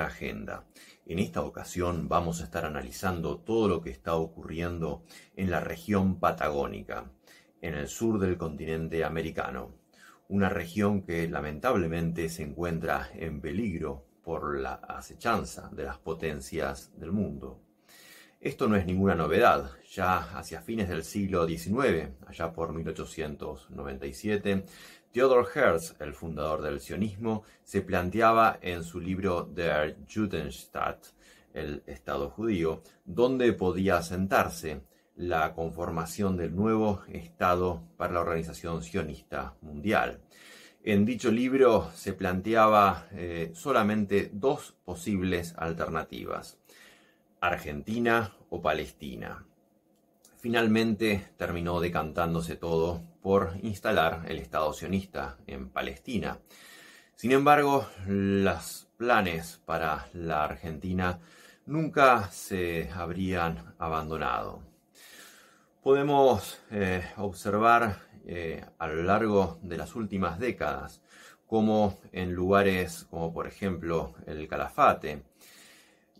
agenda. En esta ocasión vamos a estar analizando todo lo que está ocurriendo en la región patagónica, en el sur del continente americano, una región que lamentablemente se encuentra en peligro por la acechanza de las potencias del mundo. Esto no es ninguna novedad. Ya hacia fines del siglo XIX, allá por 1897, Theodor Herz, el fundador del sionismo, se planteaba en su libro Der Judenstaat, el Estado judío, dónde podía asentarse la conformación del nuevo Estado para la Organización Sionista Mundial. En dicho libro se planteaba eh, solamente dos posibles alternativas, Argentina o Palestina. Finalmente terminó decantándose todo por instalar el Estado sionista en Palestina. Sin embargo, los planes para la Argentina nunca se habrían abandonado. Podemos eh, observar eh, a lo largo de las últimas décadas como en lugares como por ejemplo el Calafate,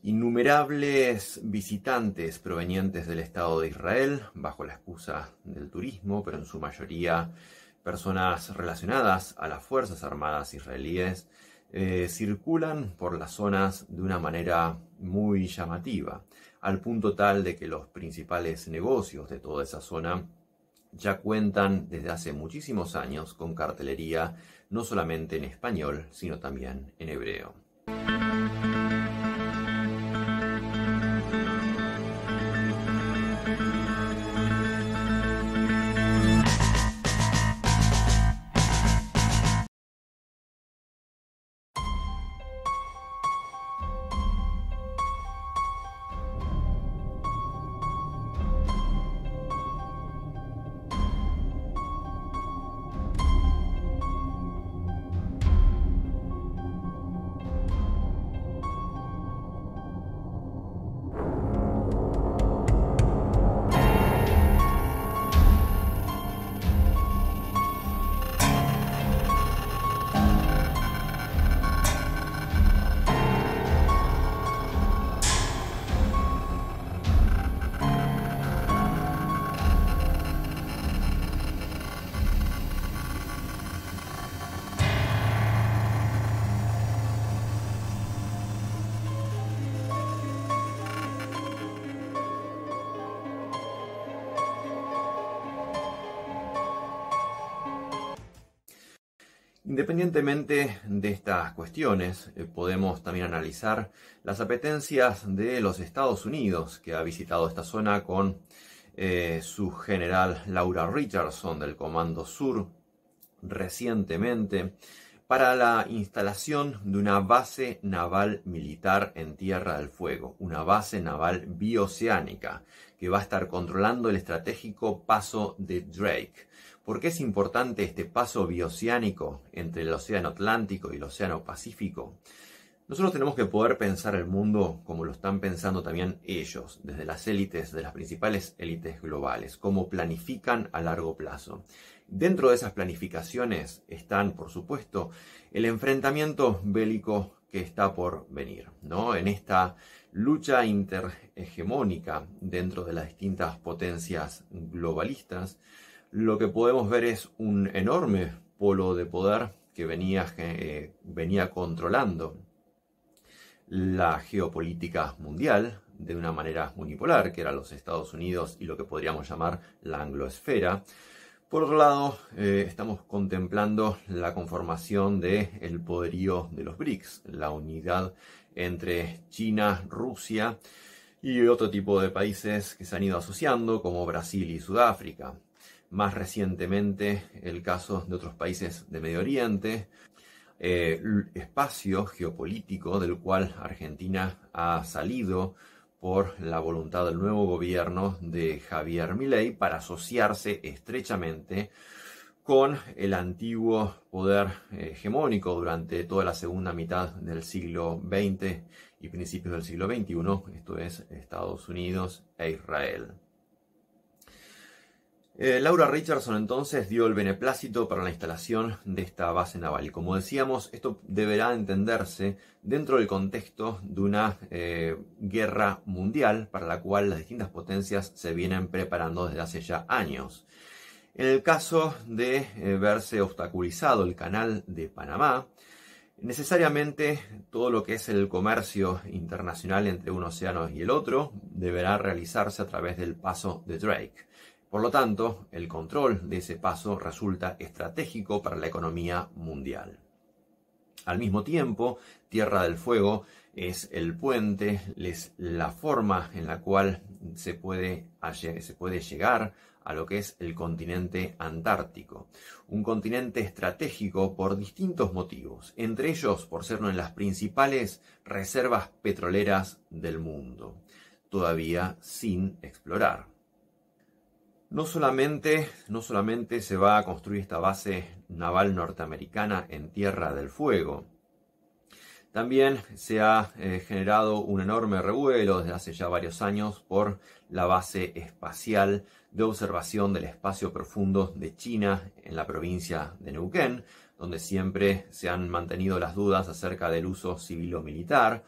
Innumerables visitantes provenientes del Estado de Israel, bajo la excusa del turismo, pero en su mayoría personas relacionadas a las Fuerzas Armadas israelíes, eh, circulan por las zonas de una manera muy llamativa, al punto tal de que los principales negocios de toda esa zona ya cuentan desde hace muchísimos años con cartelería no solamente en español, sino también en hebreo. Independientemente de estas cuestiones, eh, podemos también analizar las apetencias de los Estados Unidos, que ha visitado esta zona con eh, su general Laura Richardson del Comando Sur recientemente, para la instalación de una base naval militar en Tierra del Fuego, una base naval bioceánica, que va a estar controlando el estratégico paso de Drake. ¿Por qué es importante este paso bioceánico entre el Océano Atlántico y el Océano Pacífico? Nosotros tenemos que poder pensar el mundo como lo están pensando también ellos, desde las élites, de las principales élites globales, cómo planifican a largo plazo. Dentro de esas planificaciones están, por supuesto, el enfrentamiento bélico que está por venir, ¿no? En esta lucha interhegemónica dentro de las distintas potencias globalistas, lo que podemos ver es un enorme polo de poder que eh, venía, controlando la geopolítica mundial de una manera unipolar, que eran los Estados Unidos y lo que podríamos llamar la anglosfera, por otro lado, eh, estamos contemplando la conformación del el poderío de los BRICS, la unidad entre China, Rusia y otro tipo de países que se han ido asociando, como Brasil y Sudáfrica. Más recientemente, el caso de otros países de Medio Oriente, el eh, espacio geopolítico del cual Argentina ha salido por la voluntad del nuevo gobierno de Javier Milei para asociarse estrechamente con el antiguo poder hegemónico durante toda la segunda mitad del siglo XX y principios del siglo XXI, esto es Estados Unidos e Israel. Eh, Laura Richardson entonces dio el beneplácito para la instalación de esta base naval. Y como decíamos, esto deberá entenderse dentro del contexto de una eh, guerra mundial para la cual las distintas potencias se vienen preparando desde hace ya años. En el caso de eh, verse obstaculizado el canal de Panamá, necesariamente todo lo que es el comercio internacional entre un océano y el otro deberá realizarse a través del paso de Drake por lo tanto, el control de ese paso resulta estratégico para la economía mundial. Al mismo tiempo, Tierra del Fuego es el puente, es la forma en la cual se puede, se puede llegar a lo que es el continente antártico. Un continente estratégico por distintos motivos, entre ellos por ser una de las principales reservas petroleras del mundo, todavía sin explorar. No solamente, no solamente se va a construir esta base naval norteamericana en Tierra del Fuego, también se ha eh, generado un enorme revuelo desde hace ya varios años por la base espacial de observación del espacio profundo de China en la provincia de Neuquén, donde siempre se han mantenido las dudas acerca del uso civil o militar.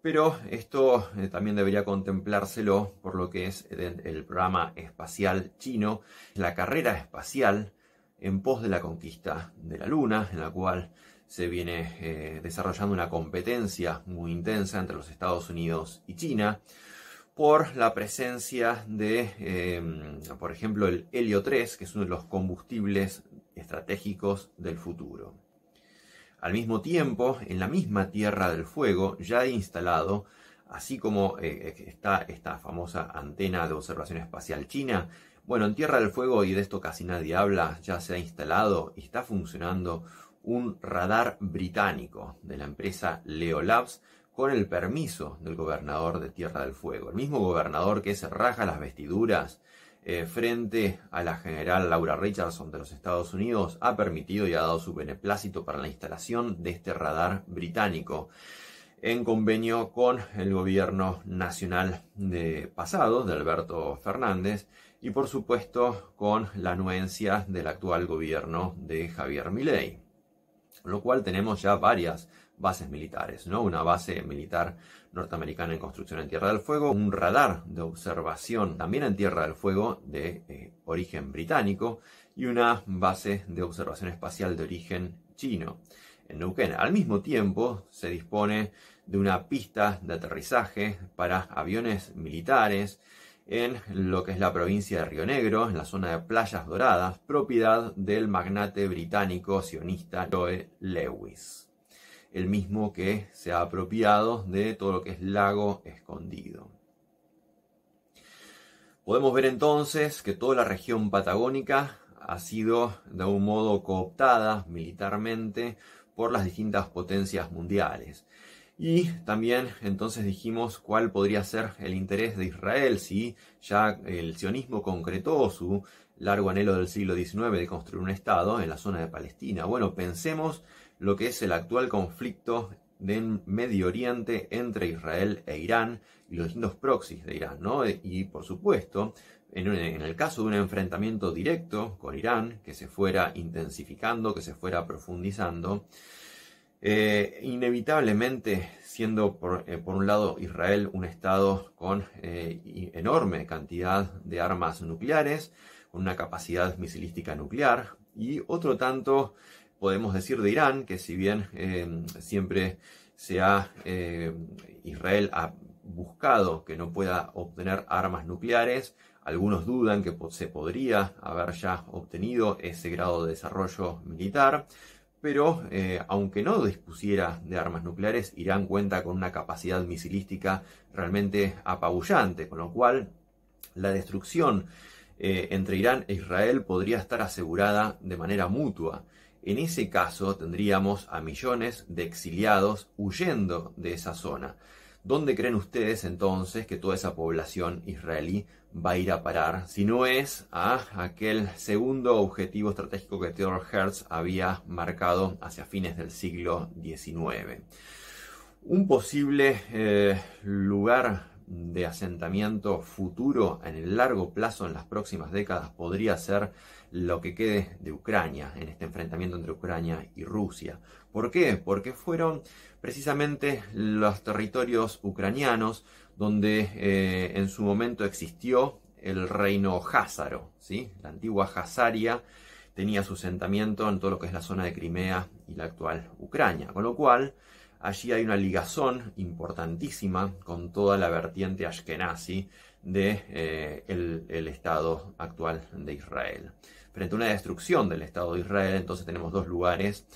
Pero esto eh, también debería contemplárselo por lo que es eh, el, programa espacial chino, la carrera espacial en pos de la conquista de la Luna, en la cual se viene eh, desarrollando una competencia muy intensa entre los Estados Unidos y China por la presencia de, em, por ejemplo, el helio 3, que es uno de los combustibles estratégicos del futuro. Al mismo tiempo, en la misma Tierra del Fuego, ya he instalado, así como eh, eh, está esta famosa antena de observación espacial china, bueno, en Tierra del Fuego, y de esto casi nadie habla, ya se ha instalado y está funcionando un radar británico de la empresa Leo Labs, con el permiso del gobernador de Tierra del Fuego, el mismo gobernador que se raja las vestiduras eh, frente a la general Laura Richardson de los Estados Unidos ha permitido y ha dado su beneplácito para la instalación de este radar británico en convenio con el gobierno nacional de pasado de Alberto Fernández y por supuesto con la anuencia del actual gobierno de Javier Milei. lo cual tenemos ya varias bases militares, ¿no? Una base militar norteamericana en construcción en Tierra del Fuego, un radar de observación también en Tierra del Fuego de eh, origen británico y una base de observación espacial de origen chino en Neuquén. Al mismo tiempo se dispone de una pista de aterrizaje para aviones militares en lo que es la provincia de Río Negro, en la zona de Playas Doradas, propiedad del magnate británico sionista Joe Lewis el mismo que se ha apropiado de todo lo que es lago escondido. Podemos ver entonces que toda la región patagónica ha sido de un modo cooptada militarmente por las distintas potencias mundiales. Y también entonces dijimos cuál podría ser el interés de Israel si ya el sionismo concretó su largo anhelo del siglo XIX de construir un Estado en la zona de Palestina. Bueno, pensemos lo que es el actual conflicto del Medio Oriente entre Israel e Irán y los distintos proxies de Irán, ¿no? Y por supuesto, en, el caso de un enfrentamiento directo con Irán, que se fuera intensificando, que se fuera profundizando, eh, inevitablemente siendo eh, por, un lado Israel un estado con eh, enorme cantidad de armas nucleares, con una capacidad misilística nuclear, y otro tanto podemos decir de Irán, que si bien em, siempre se ha, em, Israel ha buscado que no pueda obtener armas nucleares, algunos dudan que se podría haber ya obtenido ese grado de desarrollo militar, pero eh, aunque no dispusiera de armas nucleares, Irán cuenta con una capacidad misilística realmente apabullante, con lo cual la destrucción eh, entre Irán e Israel podría estar asegurada de manera mutua. En ese caso tendríamos a millones de exiliados huyendo de esa zona. ¿Dónde creen ustedes entonces que toda esa población israelí va a ir a parar? Si no es a aquel segundo objetivo estratégico que Theodore Hertz había marcado hacia fines del siglo XIX. Un posible eh, lugar de asentamiento futuro en el largo plazo, en las próximas décadas, podría ser lo que quede de Ucrania, en este enfrentamiento entre Ucrania y Rusia. ¿Por qué? Porque fueron precisamente los territorios ucranianos donde eh, en su momento existió el reino Házaro, ¿sí? la antigua Hazaria tenía su asentamiento en todo lo que es la zona de Crimea y la actual Ucrania, con lo cual Allí hay una ligazón importantísima con toda la vertiente ashkenazi del eh, Estado actual de Israel. Frente a una destrucción del Estado de Israel, entonces tenemos dos lugares.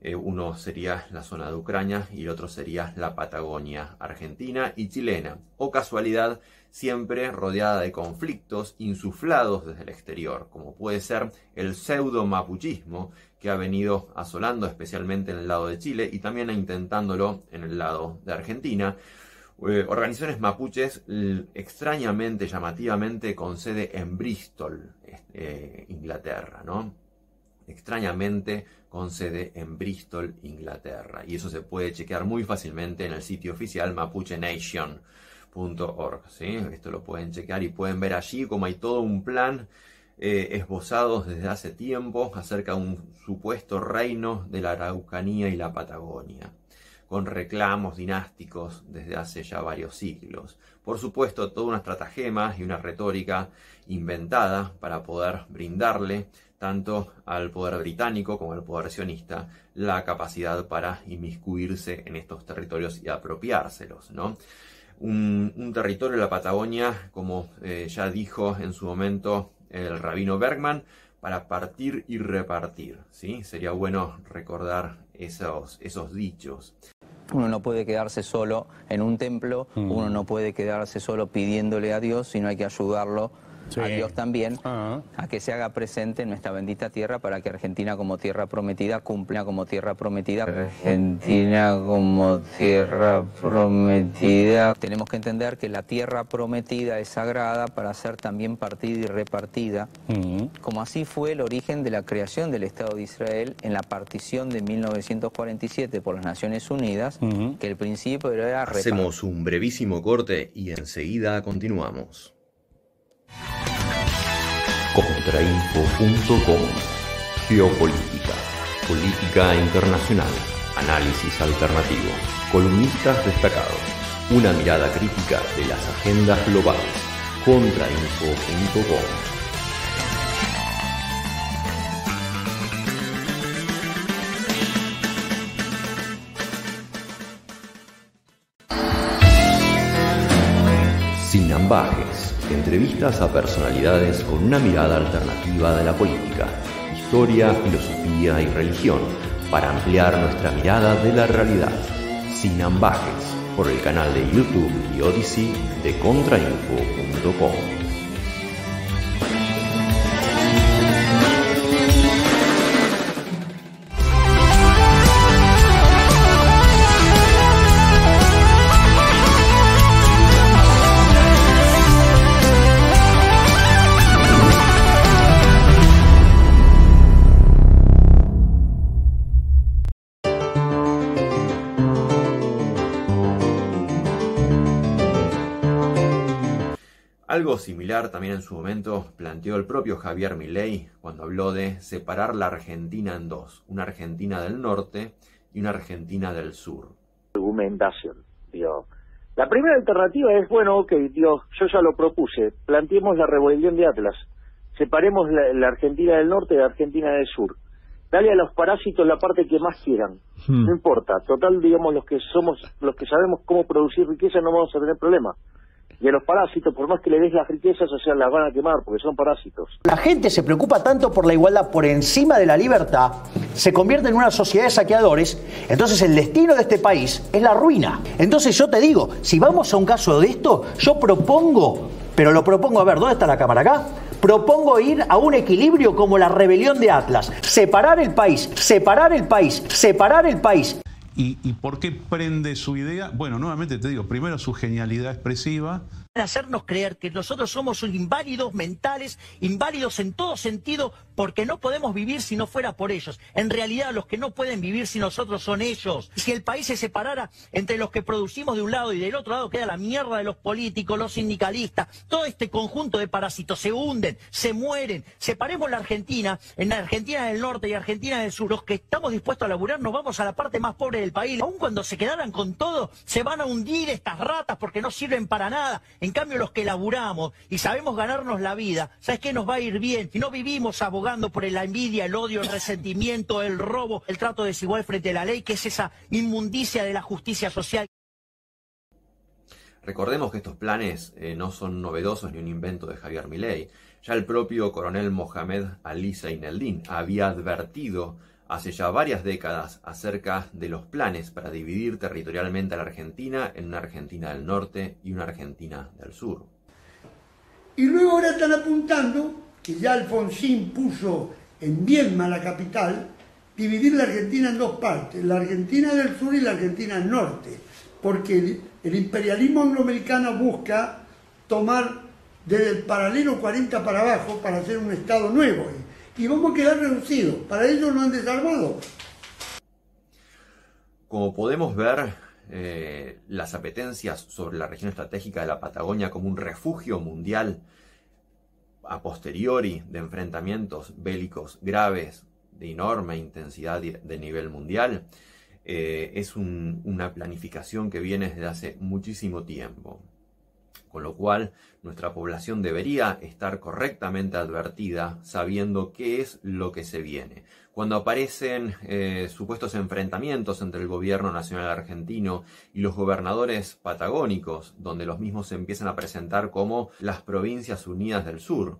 Eh, uno sería la zona de Ucrania y el otro sería la Patagonia argentina y chilena. O casualidad, siempre rodeada de conflictos insuflados desde el exterior, como puede ser el pseudo mapuchismo que ha venido asolando especialmente en el lado de Chile y también intentándolo en el lado de Argentina. Eh, organizaciones mapuches extrañamente, llamativamente, con sede en Bristol, eh, Inglaterra, ¿no? Extrañamente con sede en Bristol, Inglaterra. Y eso se puede chequear muy fácilmente en el sitio oficial mapuchenation.org. ¿sí? Esto lo pueden chequear y pueden ver allí como hay todo un plan eh, esbozados desde hace tiempo acerca de un supuesto reino de la Araucanía y la Patagonia, con reclamos dinásticos desde hace ya varios siglos. Por supuesto, toda una estratagema y una retórica inventada para poder brindarle tanto al poder británico como al poder sionista la capacidad para inmiscuirse en estos territorios y apropiárselos, Un, territorio de la Patagonia, como eh, ya dijo en su momento el rabino Bergman, para partir y repartir. ¿sí? Sería bueno recordar esos, esos dichos. Uno no puede quedarse solo en un templo, mm. uno no puede quedarse solo pidiéndole a Dios, sino hay que ayudarlo a Dios también, ah. a que se haga presente en nuestra bendita tierra para que Argentina como tierra prometida cumpla como tierra prometida. Argentina como tierra prometida. Tenemos que entender que la tierra prometida es sagrada para ser también partida y repartida, mm. como así fue el origen de la creación del Estado de Israel en la partición de 1947 por las Naciones Unidas, mm. que el principio era... Hacemos un brevísimo corte y enseguida continuamos. Contrainfo.com. Geopolítica. Política internacional. Análisis alternativo. Columnistas destacados. Una mirada crítica de las agendas globales. Contrainfo.com. sin ambajes. Entrevistas a personalidades con una mirada alternativa de la política, historia, filosofía y religión para ampliar nuestra mirada de la realidad. Sin ambajes, por el canal de YouTube y Odyssey de contrainfo.com. también en su momento planteó el propio Javier Milei cuando habló de separar la Argentina en dos, una Argentina del norte y una Argentina del sur. Argumentación, La primera alternativa es, bueno, ok, Dios yo ya lo propuse, planteemos la revolución de Atlas, separemos la, Argentina del norte de la Argentina del sur. Dale a los parásitos la parte que más quieran, hmm. no importa. Total, digamos, los que somos, los que sabemos cómo producir riqueza no vamos a tener problema a los parásitos, por más que le des las riquezas, o sea, las van a quemar porque son parásitos. La gente se preocupa tanto por la igualdad por encima de la libertad, se convierte en una sociedad de saqueadores, entonces el destino de este país es la ruina. Entonces yo te digo, si vamos a un caso de esto, yo propongo, pero lo propongo, a ver, ¿dónde está la cámara acá? Propongo ir a un equilibrio como la rebelión de Atlas, separar el país, separar el país, separar el país. ¿Y, por qué prende su idea? Bueno, nuevamente te digo, primero su genialidad expresiva, hacernos creer que nosotros somos inválidos mentales, inválidos en todo sentido, porque no podemos vivir si no fuera por ellos. En realidad, los que no pueden vivir si nosotros son ellos. Si el país se separara entre los que producimos de un lado y del otro lado, queda la mierda de los políticos, los sindicalistas, todo este conjunto de parásitos. Se hunden, se mueren. Separemos la Argentina, en la Argentina del norte y Argentina del sur. Los que estamos dispuestos a laburar, nos vamos a la parte más pobre del país. Aun cuando se quedaran con todo, se van a hundir estas ratas porque no sirven para nada. En cambio, los que laburamos y sabemos ganarnos la vida, ¿sabes qué nos va a ir bien? Si no vivimos abogando por la envidia, el odio, el resentimiento, el robo, el trato desigual frente a la ley, que es esa inmundicia de la justicia social. Recordemos que estos planes eh, no son novedosos ni un invento de Javier Milei. Ya el propio coronel Mohamed Ali Ineldín había advertido hace ya varias décadas acerca de los planes para dividir territorialmente a la Argentina en una Argentina del norte y una Argentina del sur. Y luego ahora están apuntando, que ya Alfonsín puso en Vietnam la capital, dividir la Argentina en dos partes, la Argentina del sur y la Argentina del norte, porque el, imperialismo angloamericano busca tomar desde el paralelo 40 para abajo para hacer un Estado nuevo y vamos a quedar reducidos. Para ellos no han desarmado. Como podemos ver, eh, las apetencias sobre la región estratégica de la Patagonia como un refugio mundial a posteriori de enfrentamientos bélicos graves de enorme intensidad de nivel mundial, eh, es una planificación que viene desde hace muchísimo tiempo. Con lo cual, nuestra población debería estar correctamente advertida sabiendo qué es lo que se viene. Cuando aparecen eh, supuestos enfrentamientos entre el gobierno nacional argentino y los gobernadores patagónicos, donde los mismos se empiezan a presentar como las provincias unidas del sur,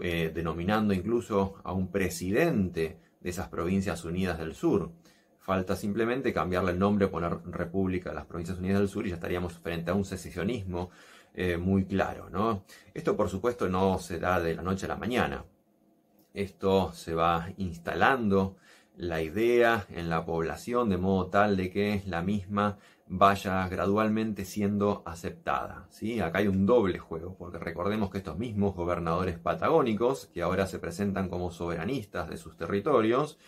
eh, denominando incluso a un presidente de esas provincias unidas del sur, Falta simplemente cambiarle el nombre, poner República de las Provincias Unidas del Sur y ya estaríamos frente a un secesionismo eh, muy claro. ¿no? Esto por supuesto no se da de la noche a la mañana. Esto se va instalando la idea en la población de modo tal de que la misma vaya gradualmente siendo aceptada. ¿sí? Acá hay un doble juego, porque recordemos que estos mismos gobernadores patagónicos, que ahora se presentan como soberanistas de sus territorios,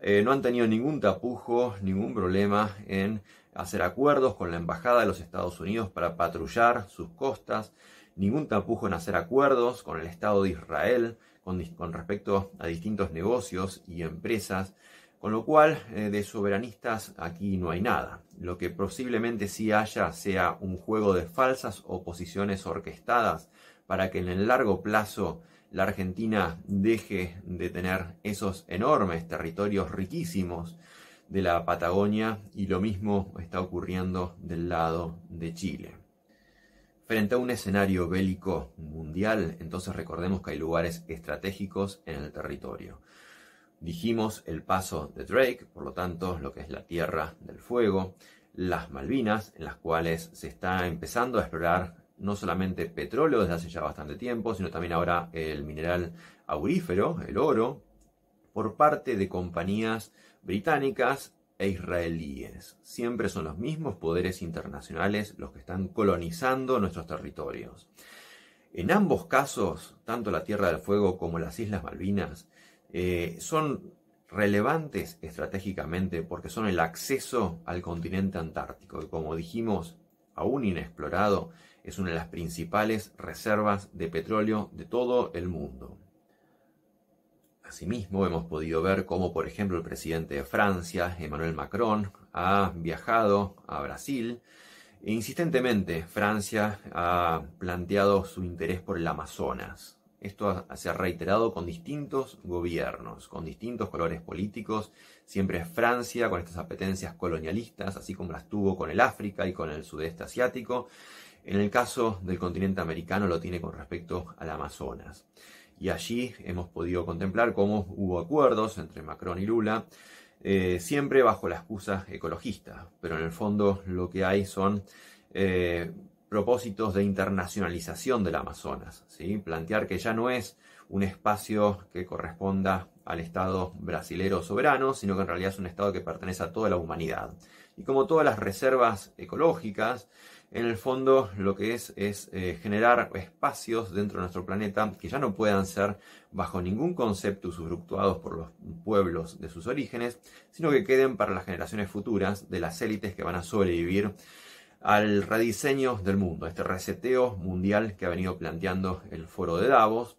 eh, no han tenido ningún tapujo, ningún problema en hacer acuerdos con la Embajada de los Estados Unidos para patrullar sus costas, ningún tapujo en hacer acuerdos con el Estado de Israel con, respecto a distintos negocios y empresas, con lo cual eh, de soberanistas aquí no hay nada. Lo que posiblemente sí haya sea un juego de falsas oposiciones orquestadas para que en el largo plazo la Argentina deje de tener esos enormes territorios riquísimos de la Patagonia y lo mismo está ocurriendo del lado de Chile. Frente a un escenario bélico mundial, entonces recordemos que hay lugares estratégicos en el territorio. Dijimos el paso de Drake, por lo tanto lo que es la Tierra del Fuego, las Malvinas, en las cuales se está empezando a explorar no solamente petróleo desde hace ya bastante tiempo, sino también ahora el mineral aurífero, el oro, por parte de compañías británicas e israelíes. Siempre son los mismos poderes internacionales los que están colonizando nuestros territorios. En ambos casos, tanto la Tierra del Fuego como las Islas Malvinas, eh, son relevantes estratégicamente porque son el acceso al continente antártico, que como dijimos, aún inexplorado, es una de las principales reservas de petróleo de todo el mundo. Asimismo, hemos podido ver cómo, por ejemplo, el presidente de Francia, Emmanuel Macron, ha viajado a Brasil. E insistentemente, Francia ha planteado su interés por el Amazonas. Esto se ha reiterado con distintos gobiernos, con distintos colores políticos. Siempre es Francia con estas apetencias colonialistas, así como las tuvo con el África y con el sudeste asiático. En el caso del continente americano lo tiene con respecto al Amazonas. Y allí hemos podido contemplar cómo hubo acuerdos entre Macron y Lula, eh, siempre bajo la excusa ecologista, pero en el fondo lo que hay son eh, propósitos de internacionalización del Amazonas, ¿sí? plantear que ya no es un espacio que corresponda al Estado brasilero soberano, sino que en realidad es un Estado que pertenece a toda la humanidad. Y como todas las reservas ecológicas, en el fondo lo que es es eh, generar espacios dentro de nuestro planeta que ya no puedan ser bajo ningún concepto usufructuados por los pueblos de sus orígenes, sino que queden para las generaciones futuras de las élites que van a sobrevivir al rediseño del mundo, este reseteo mundial que ha venido planteando el foro de Davos,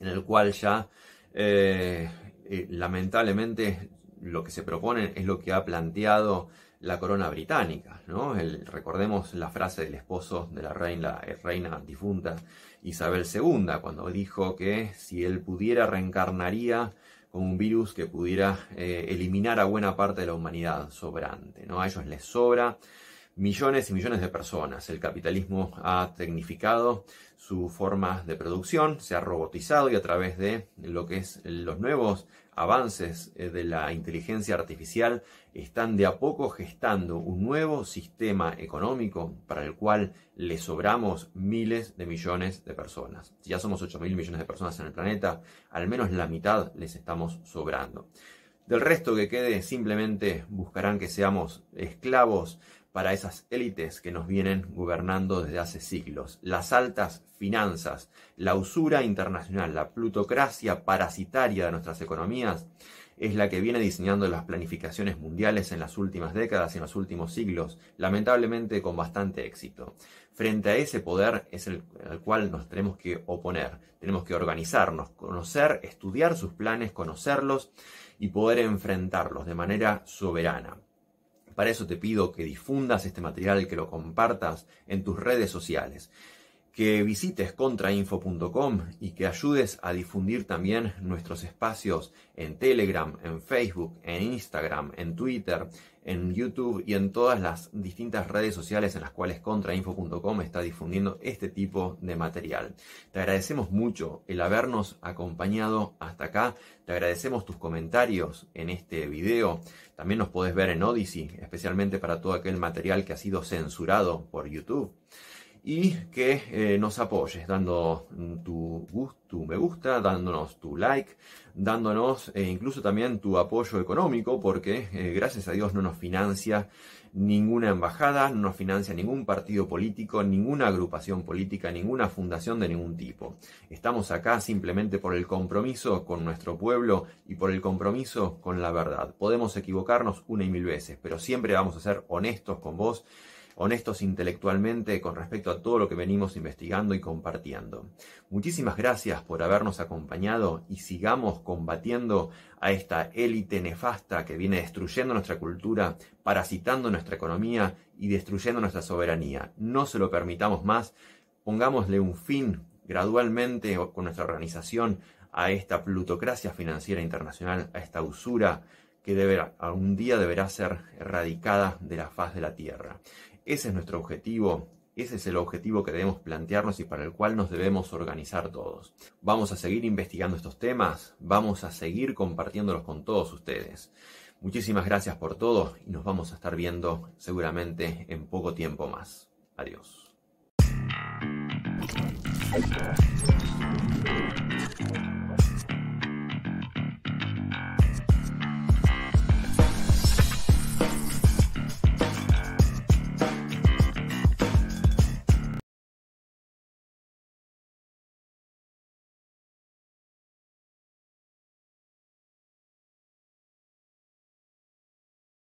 en el cual ya eh, eh, lamentablemente lo que se propone es lo que ha planteado la corona británica. ¿no? recordemos la frase del esposo de la reina, eh, reina difunta Isabel II, cuando dijo que si él pudiera reencarnaría con un virus que pudiera eh, eliminar a buena parte de la humanidad sobrante. ¿no? A ellos les sobra millones y millones de personas. El capitalismo ha tecnificado su forma de producción, se ha robotizado y a través de lo que es los nuevos avances eh, de la inteligencia artificial están de a poco gestando un nuevo sistema económico para el cual le sobramos miles de millones de personas. Si ya somos 8 mil millones de personas en el planeta, al menos la mitad les estamos sobrando. Del resto que quede, simplemente buscarán que seamos esclavos para esas élites que nos vienen gobernando desde hace siglos. Las altas finanzas, la usura internacional, la plutocracia parasitaria de nuestras economías es la que viene diseñando las planificaciones mundiales en las últimas décadas y en los últimos siglos, lamentablemente con bastante éxito. Frente a ese poder es el al cual nos tenemos que oponer, tenemos que organizarnos, conocer, estudiar sus planes, conocerlos y poder enfrentarlos de manera soberana. Para eso te pido que difundas este material, que lo compartas en tus redes sociales que visites contrainfo.com y que ayudes a difundir también nuestros espacios en Telegram, en Facebook, en Instagram, en Twitter, en YouTube y en todas las distintas redes sociales en las cuales contrainfo.com está difundiendo este tipo de material. Te agradecemos mucho el habernos acompañado hasta acá, te agradecemos tus comentarios en este video, también nos podés ver en Odyssey, especialmente para todo aquel material que ha sido censurado por YouTube y que eh, nos apoyes dando mm, tu, tu, me gusta, dándonos tu like, dándonos eh, incluso también tu apoyo económico, porque eh, gracias a Dios no nos financia ninguna embajada, no nos financia ningún partido político, ninguna agrupación política, ninguna fundación de ningún tipo. Estamos acá simplemente por el compromiso con nuestro pueblo y por el compromiso con la verdad. Podemos equivocarnos una y mil veces, pero siempre vamos a ser honestos con vos honestos intelectualmente con respecto a todo lo que venimos investigando y compartiendo. Muchísimas gracias por habernos acompañado y sigamos combatiendo a esta élite nefasta que viene destruyendo nuestra cultura, parasitando nuestra economía y destruyendo nuestra soberanía. No se lo permitamos más, pongámosle un fin gradualmente con nuestra organización a esta plutocracia financiera internacional, a esta usura que a algún día deberá ser erradicada de la faz de la Tierra. Ese es nuestro objetivo, ese es el objetivo que debemos plantearnos y para el cual nos debemos organizar todos. Vamos a seguir investigando estos temas, vamos a seguir compartiéndolos con todos ustedes. Muchísimas gracias por todo y nos vamos a estar viendo seguramente en poco tiempo más. Adiós.